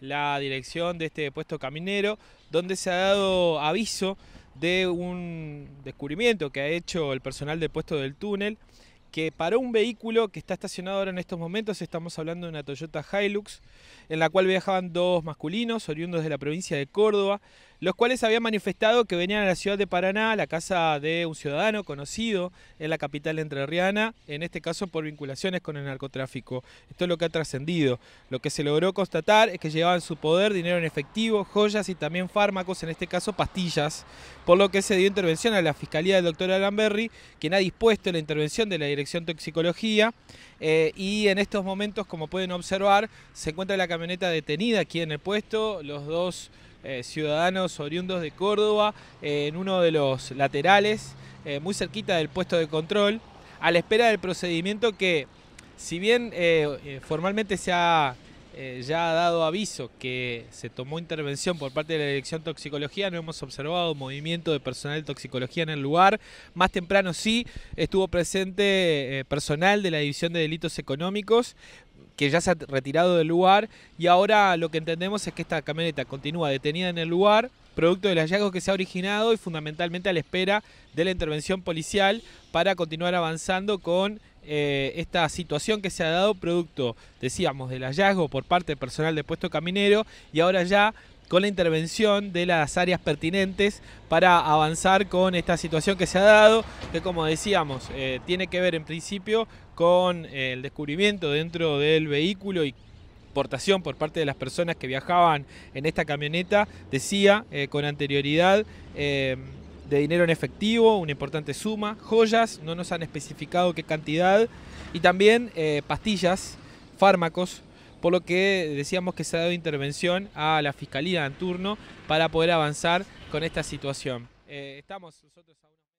la dirección de este puesto caminero, donde se ha dado aviso de un descubrimiento que ha hecho el personal de puesto del túnel, que paró un vehículo que está estacionado ahora en estos momentos, estamos hablando de una Toyota Hilux, en la cual viajaban dos masculinos oriundos de la provincia de Córdoba, los cuales habían manifestado que venían a la ciudad de Paraná, a la casa de un ciudadano conocido en la capital entrerriana, en este caso por vinculaciones con el narcotráfico. Esto es lo que ha trascendido. Lo que se logró constatar es que llevaban su poder dinero en efectivo, joyas y también fármacos, en este caso pastillas, por lo que se dio intervención a la Fiscalía del doctor Berry, quien ha dispuesto la intervención de la Dirección Toxicología eh, y en estos momentos, como pueden observar, se encuentra la camioneta detenida aquí en el puesto, los dos eh, ciudadanos oriundos de Córdoba eh, en uno de los laterales, eh, muy cerquita del puesto de control, a la espera del procedimiento que, si bien formalmente se ha eh, ya ha dado aviso que se tomó intervención por parte de la Dirección Toxicología. No hemos observado movimiento de personal de toxicología en el lugar. Más temprano sí estuvo presente eh, personal de la División de Delitos Económicos que ya se ha retirado del lugar y ahora lo que entendemos es que esta camioneta continúa detenida en el lugar producto del hallazgo que se ha originado y fundamentalmente a la espera de la intervención policial para continuar avanzando con eh, esta situación que se ha dado producto, decíamos, del hallazgo por parte del personal de puesto caminero y ahora ya con la intervención de las áreas pertinentes para avanzar con esta situación que se ha dado, que como decíamos, eh, tiene que ver en principio con eh, el descubrimiento dentro del vehículo y exportación por parte de las personas que viajaban en esta camioneta, decía eh, con anterioridad eh, de dinero en efectivo, una importante suma, joyas, no nos han especificado qué cantidad, y también eh, pastillas, fármacos, por lo que decíamos que se ha dado intervención a la Fiscalía en turno para poder avanzar con esta situación. estamos nosotros